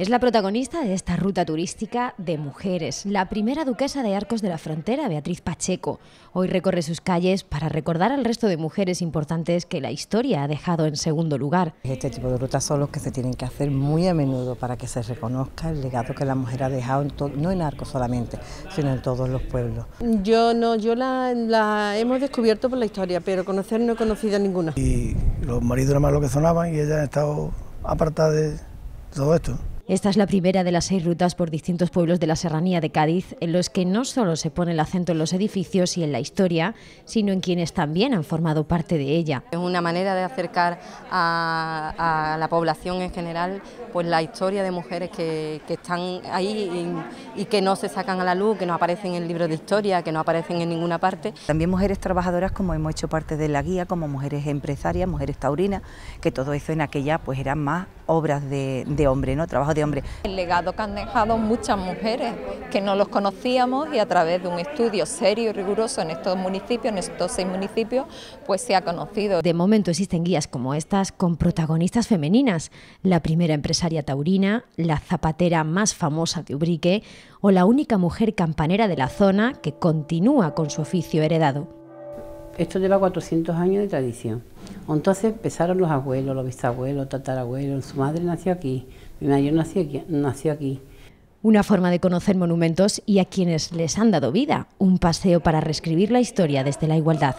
Es la protagonista de esta ruta turística de mujeres, la primera duquesa de Arcos de la Frontera, Beatriz Pacheco. Hoy recorre sus calles para recordar al resto de mujeres importantes que la historia ha dejado en segundo lugar. Este tipo de rutas son los que se tienen que hacer muy a menudo para que se reconozca el legado que la mujer ha dejado, no en Arcos solamente, sino en todos los pueblos. Yo no, yo la, hemos descubierto por la historia, pero conocer no he conocido ninguna. Y los maridos eran más lo que sonaban y ella ha estado apartada de todo esto. Esta es la primera de las seis rutas por distintos pueblos de la Serranía de Cádiz, en los que no solo se pone el acento en los edificios y en la historia, sino en quienes también han formado parte de ella. Es una manera de acercar a, la población en general pues la historia de mujeres que, están ahí y, que no se sacan a la luz, que no aparecen en el libro de historia, que no aparecen en ninguna parte. También mujeres trabajadoras como hemos hecho parte de la guía, como mujeres empresarias, mujeres taurinas, que todo eso en aquella pues eran más obras de, hombre, ¿no? trabajos de hombre. El legado que han dejado muchas mujeres que no los conocíamos y a través de un estudio serio y riguroso en estos municipios, en estos seis municipios, pues se ha conocido. De momento existen guías como estas con protagonistas femeninas, la primera empresaria taurina, la zapatera más famosa de Ubrique o la única mujer campanera de la zona que continúa con su oficio heredado. Esto lleva 400 años de tradición. Entonces empezaron los abuelos, los bisabuelos, tatarabuelos, su madre nació aquí, mi mayor nació aquí, nació aquí. Una forma de conocer monumentos y a quienes les han dado vida, un paseo para reescribir la historia desde la igualdad.